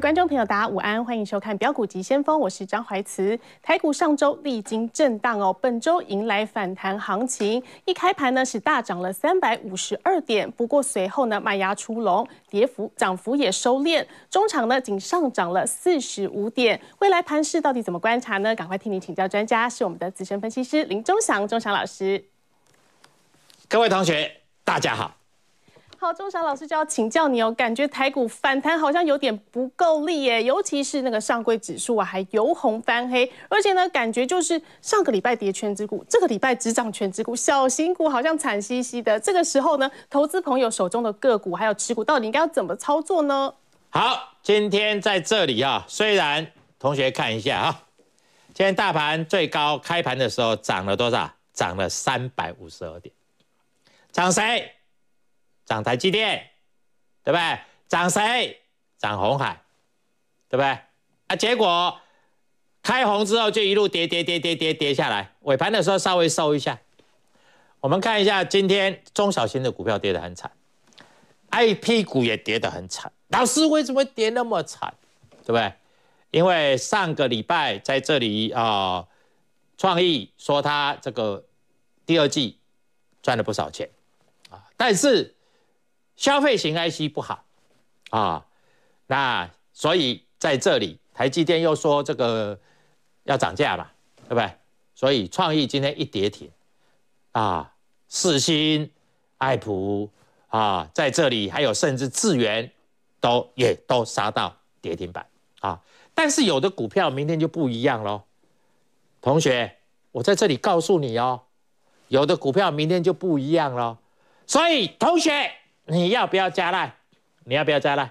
观众朋友，大家午安，欢迎收看《标股急先锋》，我是张怀慈。台股上周历经震荡哦，本周迎来反弹行情。一开盘呢是大涨了三百五十二点，不过随后呢卖压出笼，跌幅涨幅也收敛。中场呢仅上涨了四十五点。未来盘势到底怎么观察呢？赶快替你请教专家，是我们的资深分析师林忠祥，忠祥老师。各位同学，大家好。好，钟祥老师就要请教你哦，感觉台股反弹好像有点不够力耶，尤其是那个上柜指数啊，还由红翻黑，而且呢，感觉就是上个礼拜跌全指股，这个礼拜只涨全指股，小型股好像惨兮兮的。这个时候呢，投资朋友手中的个股还有持股，到底应该要怎么操作呢？好，今天在这里啊，虽然同学看一下啊，今天大盘最高开盘的时候涨了多少？涨了三百五十二点，涨谁？涨台积电，对不对？涨谁？涨红海，对不对？啊，结果开红之后就一路跌跌跌跌跌跌下来，尾盘的时候稍微收一下。我们看一下，今天中小型的股票跌得很惨，A P 股也跌得很惨。老师为什么跌那么惨？对不对？因为上个礼拜在这里啊，创意说他这个第二季赚了不少钱啊，但是。消费型 IC 不好啊，那所以在这里台积电又说这个要涨价嘛，对不对？所以创意今天一跌停啊，四新、爱普啊，在这里还有甚至智源都也都杀到跌停板啊。但是有的股票明天就不一样喽，同学，我在这里告诉你哦，有的股票明天就不一样喽。所以同学。你要不要加赖？你要不要加赖？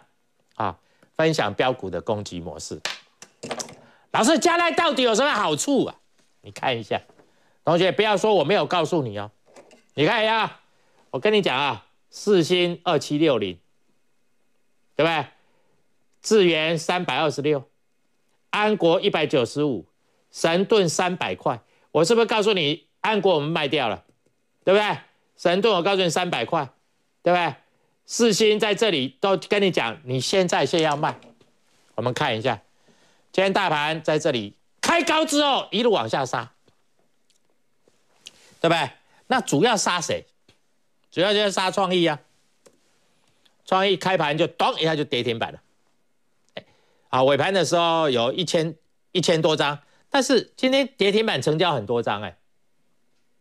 啊，分享标股的攻击模式。老师，加赖到底有什么好处啊？你看一下，同学不要说我没有告诉你哦。你看一下，我跟你讲啊，四星二七六零，对不对？智元三百二十六，安国一百九十五，神盾三百块。我是不是告诉你，安国我们卖掉了，对不对？神盾我告诉你三百块，对不对？四星在这里都跟你讲，你现在先要卖。我们看一下，今天大盘在这里开高之后一路往下杀，对不对？那主要杀谁？主要就是杀创意啊！创意开盘就咚一下就跌停板了。哎，好，尾盘的时候有一千一千多张，但是今天跌停板成交很多张哎。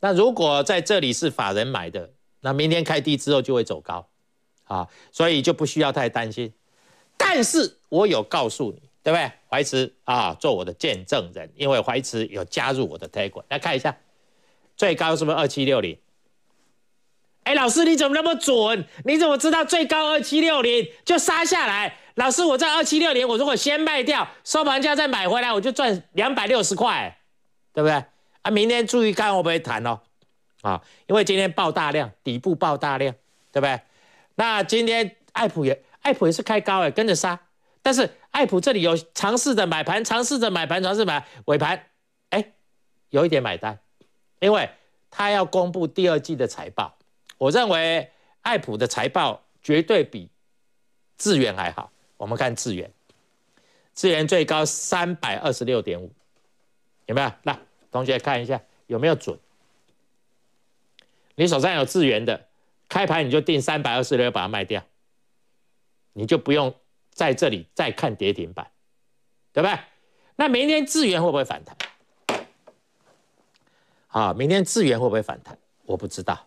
那如果在这里是法人买的，那明天开低之后就会走高。啊，所以就不需要太担心。但是我有告诉你，对不对？怀慈啊，做我的见证人，因为怀慈有加入我的推广。来看一下，最高是不是二七六零？哎，老师你怎么那么准？你怎么知道最高二七六零就杀下来？老师我在二七六零，我如果先卖掉，收盘价再买回来，我就赚两百六十块，对不对？啊，明天注意看会不会谈哦。啊，因为今天爆大量，底部爆大量，对不对？那今天艾普也艾普也是开高哎，跟着杀，但是艾普这里有尝试着买盘，尝试着买盘，尝试买尾盘，哎，有一点买单，因为他要公布第二季的财报。我认为艾普的财报绝对比智远还好。我们看智远，智远最高三百二十六点五，有没有？来，同学看一下有没有准？你手上有智远的？开盘你就定三百二十六把它卖掉，你就不用在这里再看跌停板，对不对？那明天智源会不会反弹？啊，明天智源会不会反弹？我不知道，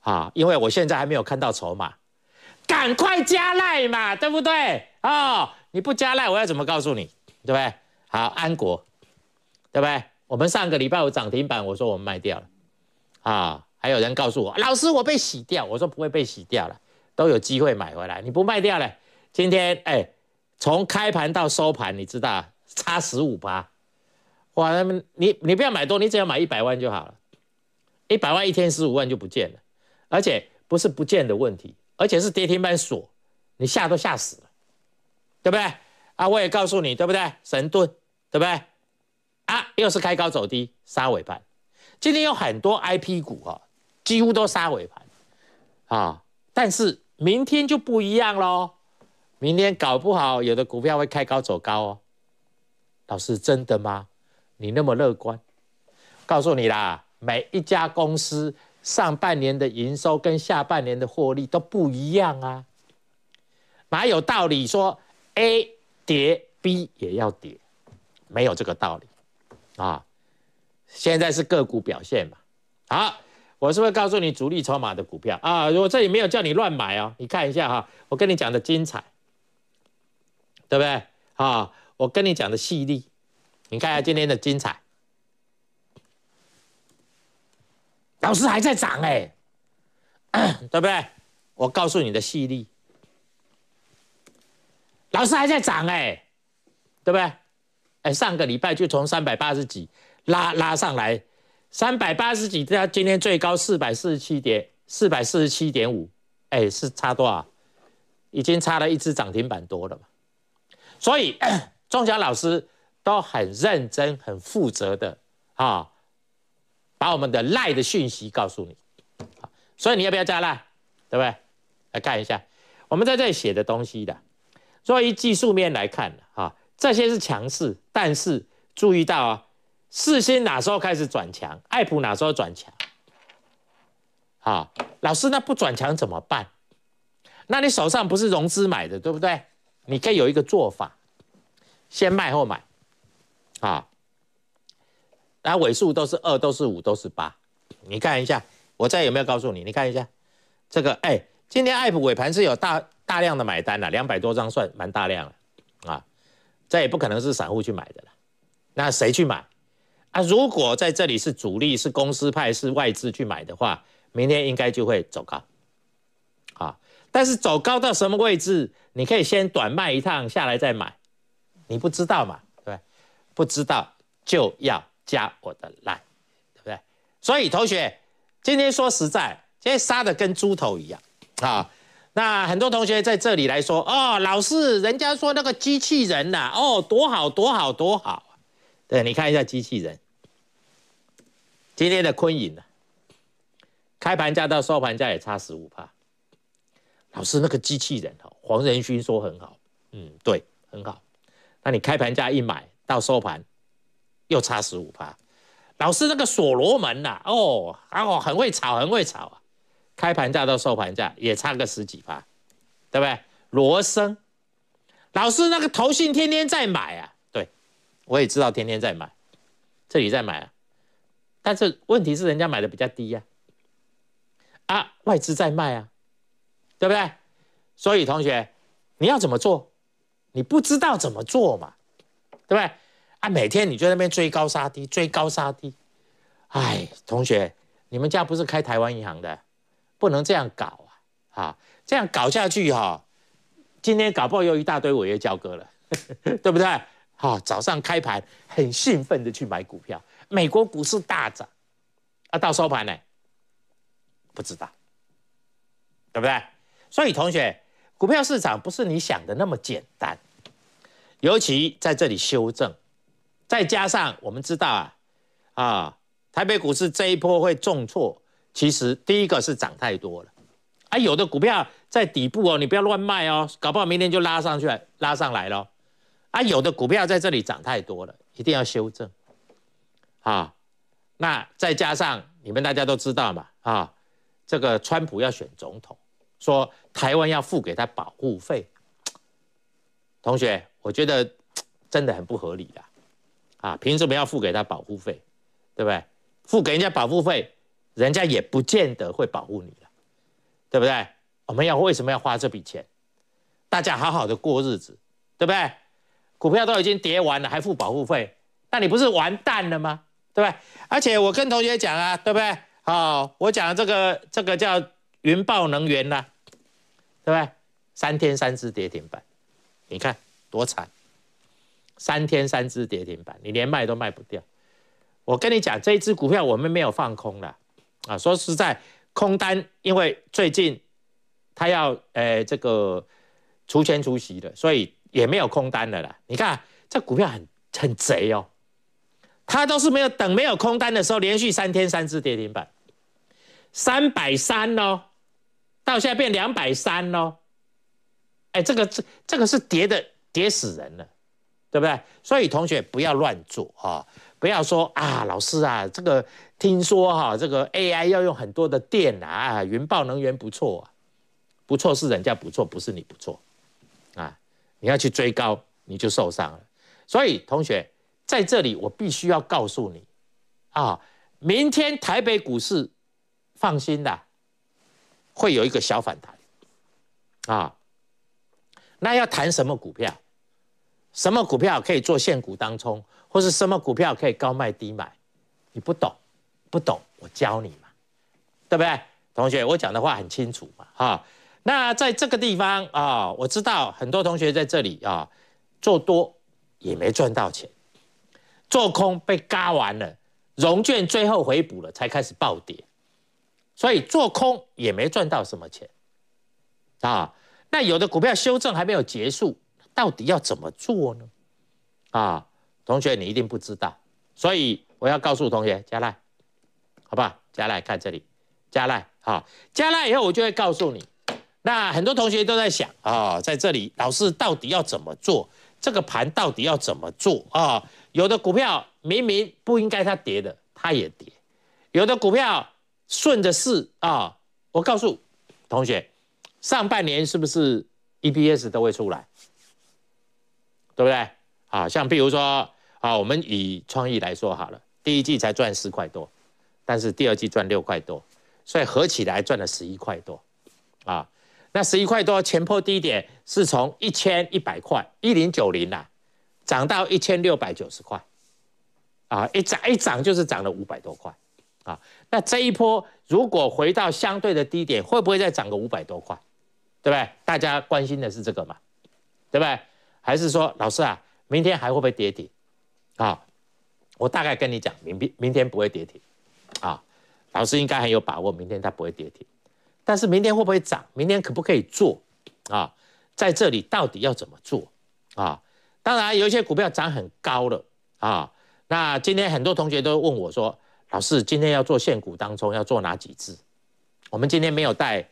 啊，因为我现在还没有看到筹码，赶快加赖嘛，对不对？哦，你不加赖，我要怎么告诉你？对不对？好，安国，对不对？我们上个礼拜五涨停板，我说我们卖掉了，啊。还有人告诉我，老师，我被洗掉。我说不会被洗掉了，都有机会买回来。你不卖掉了，今天哎，从开盘到收盘，你知道差十五吧？哇，他们，你你不要买多，你只要买一百万就好了，一百万一天十五万就不见了，而且不是不见的问题，而且是跌停板锁，你吓都吓死了，对不对？啊，我也告诉你，对不对？神盾，对不对？啊，又是开高走低，杀尾盘。今天有很多 IP 股啊。几乎都杀尾盘，啊！但是明天就不一样喽，明天搞不好有的股票会开高走高哦。老师，真的吗？你那么乐观？告诉你啦，每一家公司上半年的营收跟下半年的获利都不一样啊。哪有道理说 A 跌 B 也要跌？没有这个道理啊！现在是个股表现嘛，好。我是会告诉你主力筹码的股票啊！我这里没有叫你乱买哦，你看一下哈，我跟你讲的精彩，对不对？好，我跟你讲的细腻，你看一下今天的精彩。老师还在涨哎，对不对？我告诉你的细腻，老师还在涨哎，对不对？哎，上个礼拜就从三百八十几拉拉上来。三百八十几，对今天最高四百四十七点，四百四十七点五，哎，是差多少？已经差了一只涨停板多了嘛。所以中小 老师都很认真、很负责的，哈，把我们的赖的讯息告诉你。所以你要不要加赖？对不对？来看一下我们在这里写的东西的。作为技术面来看，哈，这些是强势，但是注意到啊。四星哪时候开始转强？爱普哪时候转强？好，老师，那不转强怎么办？那你手上不是融资买的，对不对？你可以有一个做法，先卖后买。啊，那尾数都是二，都是五，都是八。你看一下，我再有没有告诉你？你看一下，这个哎，今天爱普尾盘是有大大量的买单了，两百多张算蛮大量了啊。再也不可能是散户去买的了，那谁去买？啊，如果在这里是主力是公司派是外资去买的话，明天应该就会走高，啊！但是走高到什么位置，你可以先短卖一趟下来再买，你不知道嘛？对，不知道就要加我的赖，对不对？所以同学，今天说实在，今天杀的跟猪头一样啊！那很多同学在这里来说，哦，老师，人家说那个机器人呐，哦，多好多好多好对，你看一下机器人。今天的昆影呢，开盘价到收盘价也差十五帕。老师，那个机器人哦，黄仁勋说很好，嗯，对，很好。那你开盘价一买到收盘，又差十五帕。老师，那个所罗门呐，哦，哦，很会炒，很会炒啊。开盘价到收盘价也差个十几帕，对不对？罗生，老师，那个投信天天在买啊，对，我也知道天天在买，这里在买啊。但是问题是，人家买的比较低呀，啊，外资在卖啊，对不对？所以同学，你要怎么做？你不知道怎么做嘛，对不对？啊，每天你就在那边追高杀低，追高杀低，哎，同学，你们家不是开台湾银行的，不能这样搞啊！啊，这样搞下去哈，今天搞不好又一大堆违约交割了，对不对？好，早上开盘很兴奋的去买股票。美国股市大涨，啊，到收盘呢？不知道，对不对？所以同学，股票市场不是你想的那么简单，尤其在这里修正，再加上我们知道啊，啊，台北股市这一波会重挫。其实第一个是涨太多了，啊，有的股票在底部哦，你不要乱卖哦，搞不好明天就拉上去了，拉上来了。啊，有的股票在这里涨太多了，一定要修正。啊，那再加上你们大家都知道嘛，啊，这个川普要选总统，说台湾要付给他保护费。同学，我觉得真的很不合理的，啊，凭什么要付给他保护费？对不对？付给人家保护费，人家也不见得会保护你了，对不对？我们要为什么要花这笔钱？大家好好的过日子，对不对？股票都已经跌完了，还付保护费，那你不是完蛋了吗？对不对？而且我跟同学讲啊，对不对？好，我讲这个这个叫云豹能源了，对不对？三天三只跌停板，你看多惨！三天三只跌停板，你连卖都卖不掉。我跟你讲，这一只股票我们没有放空了啊。说实在，空单因为最近他要呃这个除权除息了，所以也没有空单了啦。你看这股票很很贼哦。他都是没有等没有空单的时候，连续三天三只跌停板，三百三哦，到现在变两百三哦，哎，这个这这个是跌的跌死人了，对不对？所以同学不要乱做啊，不要说啊，老师啊，这个听说哈，这个 AI 要用很多的电啊，云豹能源不错啊，不错是人家不错，不是你不错，啊，你要去追高你就受伤了，所以同学。在这里，我必须要告诉你，啊，明天台北股市，放心的，会有一个小反弹，啊，那要谈什么股票，什么股票可以做现股当冲，或是什么股票可以高卖低买，你不懂，不懂，我教你嘛，对不对，同学？我讲的话很清楚嘛，哈。那在这个地方啊，我知道很多同学在这里啊，做多也没赚到钱。做空被割完了，融券最后回补了才开始暴跌，所以做空也没赚到什么钱啊。那有的股票修正还没有结束，到底要怎么做呢？啊，同学你一定不知道，所以我要告诉同学加赖，好不好？赖看这里，加赖好，加赖以后我就会告诉你。那很多同学都在想啊，在这里老师到底要怎么做？这个盘到底要怎么做啊？有的股票明明不应该它跌的，它也跌；有的股票顺着势啊。我告诉同学，上半年是不是 E p S 都会出来，对不对？啊，像比如说啊，我们以创意来说好了，第一季才赚四块多，但是第二季赚六块多，所以合起来赚了十一块多，啊。那十一块多前破低点是从一千一百块一零九零啦，涨到一千六百九十块，啊，一涨一涨就是涨了五百多块，啊，那这一波如果回到相对的低点，会不会再涨个五百多块？对不对？大家关心的是这个嘛，对不对？还是说老师啊，明天还会不会跌停？啊，我大概跟你讲，明明天不会跌停，啊，老师应该很有把握，明天它不会跌停。但是明天会不会涨？明天可不可以做？啊，在这里到底要怎么做？啊，当然有一些股票涨很高了啊。那今天很多同学都问我说：“老师，今天要做现股当中要做哪几只？”我们今天没有带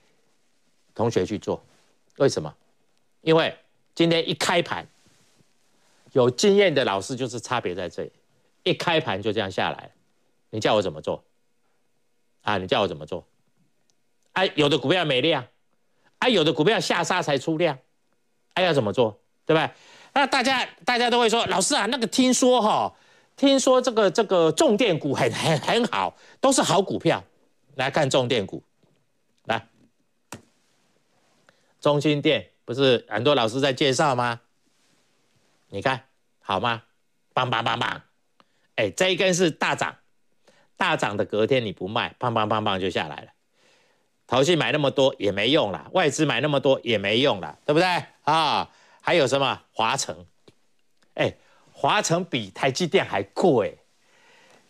同学去做，为什么？因为今天一开盘，有经验的老师就是差别在这里，一开盘就这样下来，你叫我怎么做？啊，你叫我怎么做？哎，有的股票没量，哎，有的股票下杀才出量，哎，要怎么做？对吧？那大家大家都会说，老师啊，那个听说哈，听说这个这个重电股很很很好，都是好股票，来看重电股，来，中心电不是很多老师在介绍吗？你看好吗？棒棒棒棒，哎，这一根是大涨，大涨的隔天你不卖，棒棒棒棒就下来了。淘气买那么多也没用了，外资买那么多也没用了，对不对啊？还有什么华城？哎，华城比台积电还贵，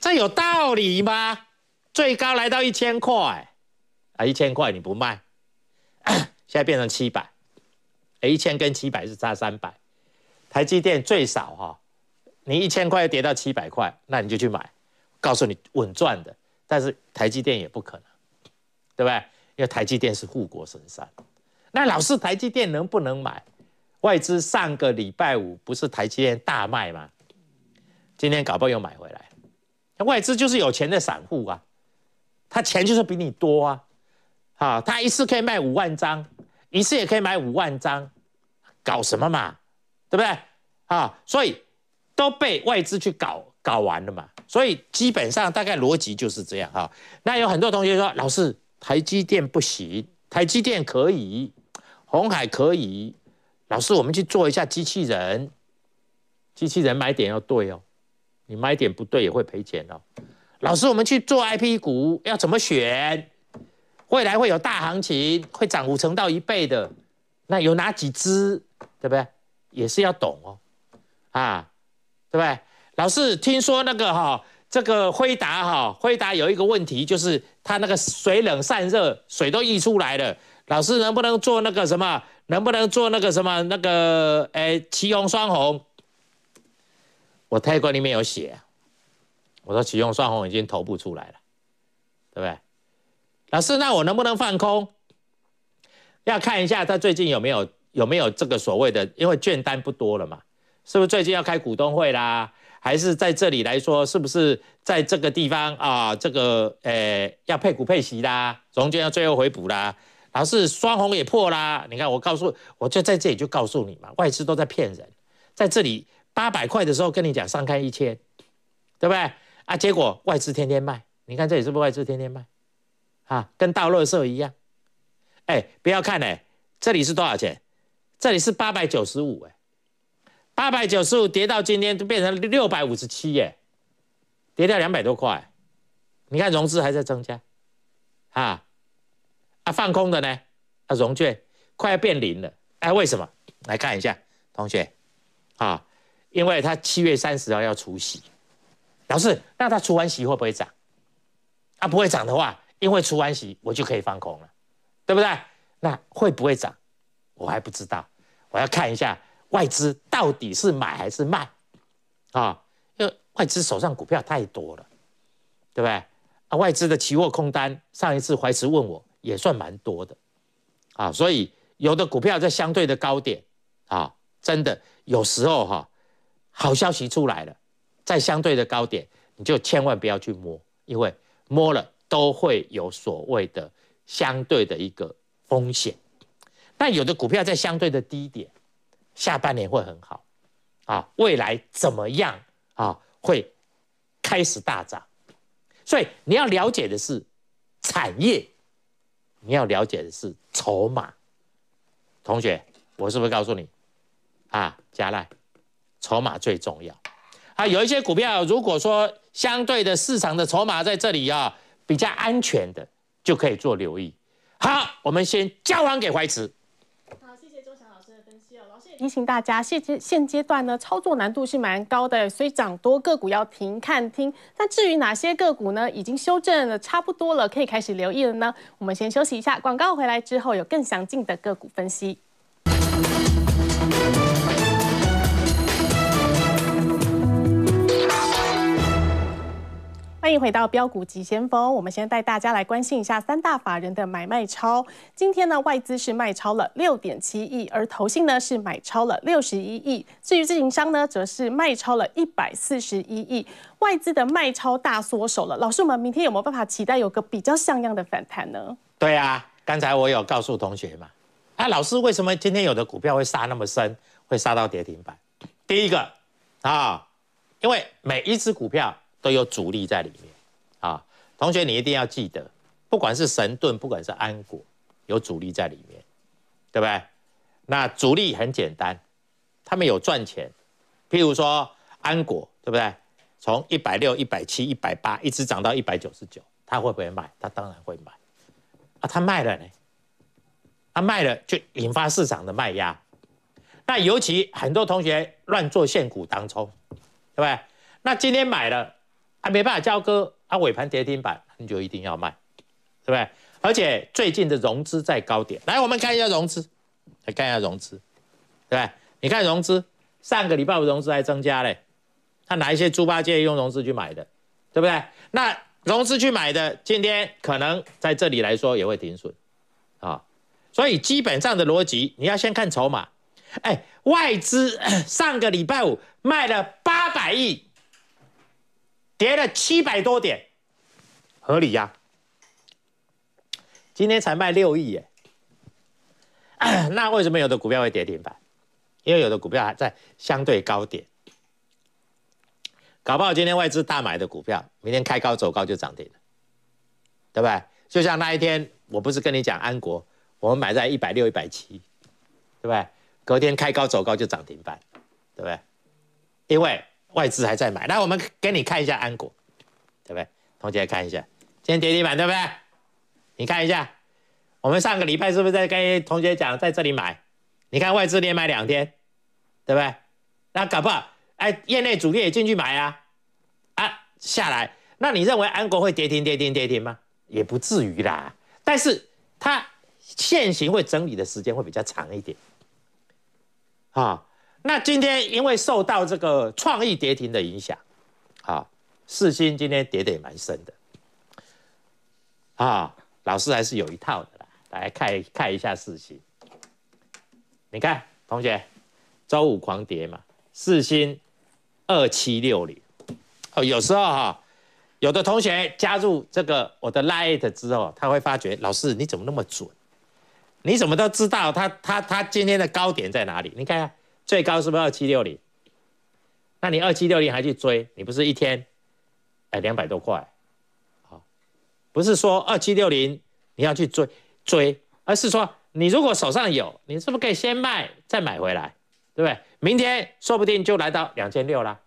这有道理吗？最高来到一千块，啊，一千块你不卖，现在变成七百，哎，一千跟七百是差三百，台积电最少哈，你一千块要跌到七百块，那你就去买，告诉你稳赚的，但是台积电也不可能，对不对？因为台积电是护国神山，那老师，台积电能不能买？外资上个礼拜五不是台积电大卖吗？今天搞不好又买回来。那外资就是有钱的散户啊，他钱就是比你多啊，好，他一次可以卖五万张，一次也可以买五万张，搞什么嘛？对不对？啊，所以都被外资去搞搞完了嘛。所以基本上大概逻辑就是这样哈。那有很多同学说，老师。台积电不行，台积电可以，红海可以。老师，我们去做一下机器人，机器人买点要对哦，你买点不对也会赔钱哦。老师，我们去做 I P 股，要怎么选？未来会有大行情，会涨五成到一倍的，那有哪几只？对不对？也是要懂哦，啊，对不对？老师，听说那个哈，这个辉达哈，辉达有一个问题就是。他那个水冷散热水都溢出来了，老师能不能做那个什么？能不能做那个什么那个？诶，奇融双红，我泰国里面有写，我说奇融双红已经投不出来了，对不对？老师，那我能不能放空？要看一下他最近有没有有没有这个所谓的，因为券单不多了嘛，是不是最近要开股东会啦？还是在这里来说，是不是在这个地方啊？这个诶，要配股配息啦，融券要最后回补啦，然后是双红也破啦。你看，我告诉，我就在这里就告诉你嘛，外资都在骗人。在这里八百块的时候，跟你讲上看一千，对不对啊？结果外资天天卖，你看这里是不是外资天天卖？啊，跟大乐社一样。哎，不要看哎，这里是多少钱？这里是八百九十五哎。八百九十五跌到今天都变成六百五十七耶，跌掉两百多块。你看融资还在增加，啊啊放空的呢？啊融券快要变零了。哎，为什么？来看一下同学啊，因为他七月三十号要除息。老师，那他除完息会不会涨？啊，不会涨的话，因为除完息我就可以放空了，对不对？那会不会涨？我还不知道，我要看一下。外资到底是买还是卖？啊，因为外资手上股票太多了，对不对？啊，外资的期货空单，上一次怀慈问我也算蛮多的，啊，所以有的股票在相对的高点，啊，真的有时候哈，好消息出来了，在相对的高点，你就千万不要去摸，因为摸了都会有所谓的相对的一个风险。但有的股票在相对的低点。下半年会很好，啊，未来怎么样啊？会开始大涨，所以你要了解的是产业，你要了解的是筹码。同学，我是不是告诉你啊？加赖，筹码最重要。啊，有一些股票，如果说相对的市场的筹码在这里啊，比较安全的，就可以做留意。好，我们先交还给怀慈。提醒大家，现阶现阶段呢，操作难度是蛮高的，所以涨多个股要停看听。那至于哪些个股呢，已经修正的差不多了，可以开始留意了呢？我们先休息一下，广告回来之后有更详尽的个股分析。回到标股急先锋，我们先带大家来关心一下三大法人的买卖超。今天呢，外资是卖超了六点七亿，而投信呢是买超了六十一亿。至于自营商呢，则是卖超了一百四十一亿。外资的卖超大缩手了，老师，我们明天有没有办法期待有个比较像样的反弹呢？对啊，刚才我有告诉同学嘛，啊，老师为什么今天有的股票会杀那么深，会杀到跌停板？第一个啊，因为每一只股票。都有阻力在里面，啊，同学你一定要记得，不管是神盾，不管是安果，有阻力在里面，对不对？那阻力很简单，他们有赚钱，譬如说安果，对不对？从一百六、一百七、一百八，一直涨到一百九十九，他会不会卖？他当然会卖，啊，他卖了呢，他卖了就引发市场的卖压，那尤其很多同学乱做现股当中，对不对？那今天买了。还没办法交割，它尾盘跌停板你就一定要卖，对不对？而且最近的融资在高点，来我们看一下融资，来看一下融资，对不对？你看融资，上个礼拜五融资还增加嘞，他拿一些猪八戒用融资去买的，对不对？那融资去买的，今天可能在这里来说也会停损，啊，所以基本上的逻辑你要先看筹码，哎，外资 上个礼拜五卖了八百亿。跌了七百多点，合理呀。今天才卖六亿耶，那为什么有的股票会跌停板？因为有的股票还在相对高点，搞不好今天外资大买的股票，明天开高走高就涨停了，对不对？就像那一天，我不是跟你讲安国，我们买在一百六、一百七，对不对？隔天开高走高就涨停板，对不对？因为。外资还在买，来我们给你看一下安国，对不对？同学看一下，今天跌停板，对不对？你看一下，我们上个礼拜是不是在跟同学讲在这里买？你看外资连买两天，对不对？那搞不好，哎，业内主力也进去买啊，啊，下来，那你认为安国会跌停、跌停、跌停吗？也不至于啦，但是它现行会整理的时间会比较长一点，啊。那今天因为受到这个创意跌停的影响，啊，四星今天跌的也蛮深的，啊，老师还是有一套的啦，来看看一下四星。你看，同学，周五狂跌嘛，四星二七六零，哦，有时候哈，有的同学加入这个我的 l i g h t 之后，他会发觉，老师你怎么那么准？你怎么都知道他他他今天的高点在哪里？你看看。最高是不是二七六零？那你二七六零还去追？你不是一天，哎，两百多块，好，不是说二七六零你要去追追，而是说你如果手上有，你是不是可以先卖再买回来，对不对？明天说不定就来到两千六了，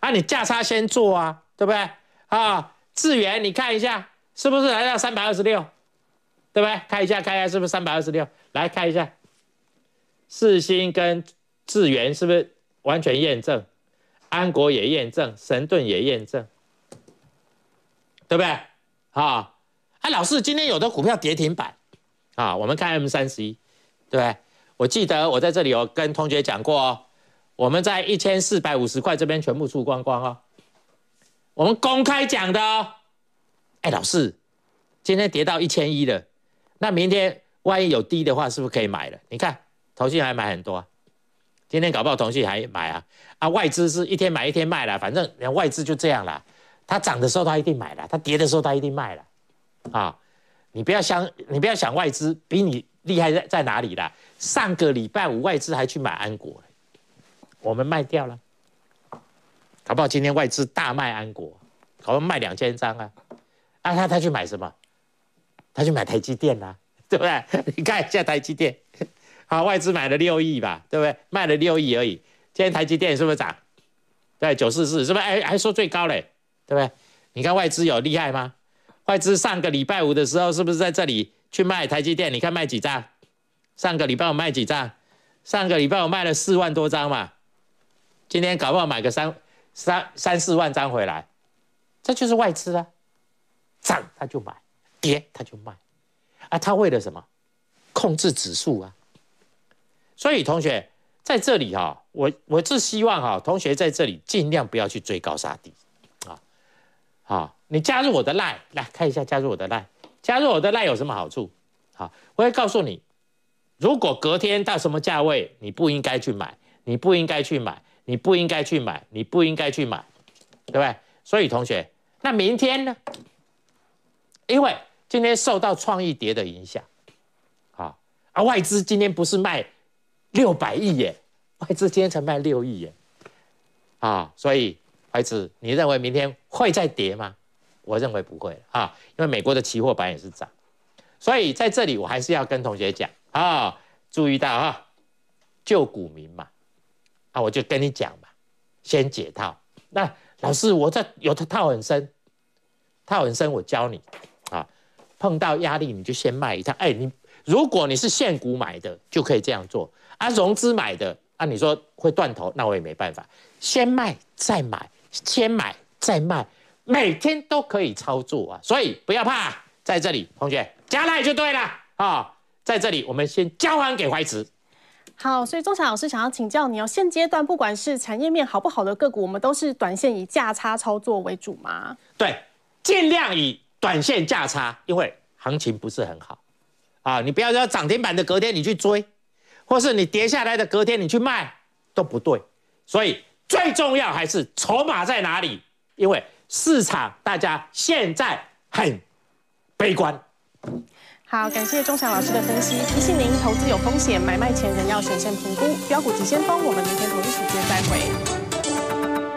啊，你价差先做啊，对不对？啊，智源你看一下，是不是来到三百二十六，对不对？看一下看一下是不是三百二十六，来看一下，四星跟。智源是不是完全验证？安国也验证，神盾也验证，对不对？啊，哎，老师，今天有的股票跌停板啊，我们看 M 三十一，对不对？我记得我在这里有跟同学讲过，我们在一千四百五十块这边全部出光光哦，我们公开讲的。哦，哎，老师，今天跌到一千一了，那明天万一有低的话，是不是可以买了？你看，投金还买很多。啊。今天搞不好，同事还买啊啊！外资是一天买一天卖了，反正外资就这样了。它涨的时候它一定买了，它跌的时候它一定卖了。啊，你不要想，你不要想外资比你厉害在在哪里了。上个礼拜五外资还去买安国，我们卖掉了。搞不好今天外资大卖安国，搞不好卖两千张啊！啊，他他去买什么？他去买台积电啦，对不对？你看一下台积电。啊！外资买了六亿吧，对不对？卖了六亿而已。今天台积电是不是涨？对，九四四是不是？哎，还说最高嘞，对不对？你看外资有厉害吗？外资上个礼拜五的时候是不是在这里去卖台积电？你看卖几张？上个礼拜我卖几张？上个礼拜我卖了四万多张嘛。今天搞不好买个三三三四万张回来，这就是外资啊！涨他就买，跌他就卖。啊，他为了什么？控制指数啊！所以同学在这里哈，我我是希望哈，同学在这里尽量不要去追高杀低，啊啊！你加入我的赖来看一下，加入我的赖，加入我的赖有什么好处？好，我会告诉你，如果隔天到什么价位，你不应该去买，你不应该去买，你不应该去买，你不应该去买，对不对？所以同学，那明天呢？因为今天受到创意碟的影响，啊啊！外资今天不是卖。六百亿耶，外资今天才卖六亿耶，啊，所以外资你认为明天会再跌吗？我认为不会啊，因为美国的期货板也是涨，所以在这里我还是要跟同学讲啊，注意到啊，旧股民嘛，啊，我就跟你讲嘛，先解套。那老师，我这有的套很深，套很深，我教你啊，碰到压力你就先卖一套。哎，你如果你是现股买的，就可以这样做。啊，融资买的啊，你说会断头，那我也没办法。先卖再买，先买再卖，每天都可以操作啊，所以不要怕，在这里，同学加奈就对了啊。在这里，我们先交还给怀慈。好，所以中长老师想要请教你，哦，现阶段不管是产业面好不好的个股，我们都是短线以价差操作为主吗？对，尽量以短线价差，因为行情不是很好啊。你不要说涨停板的隔天你去追。或是你跌下来的隔天你去卖都不对，所以最重要还是筹码在哪里，因为市场大家现在很悲观。好，感谢钟祥老师的分析。提醒您，投资有风险，买卖前人要审慎评估。标股急先锋，我们明天同一时间再会。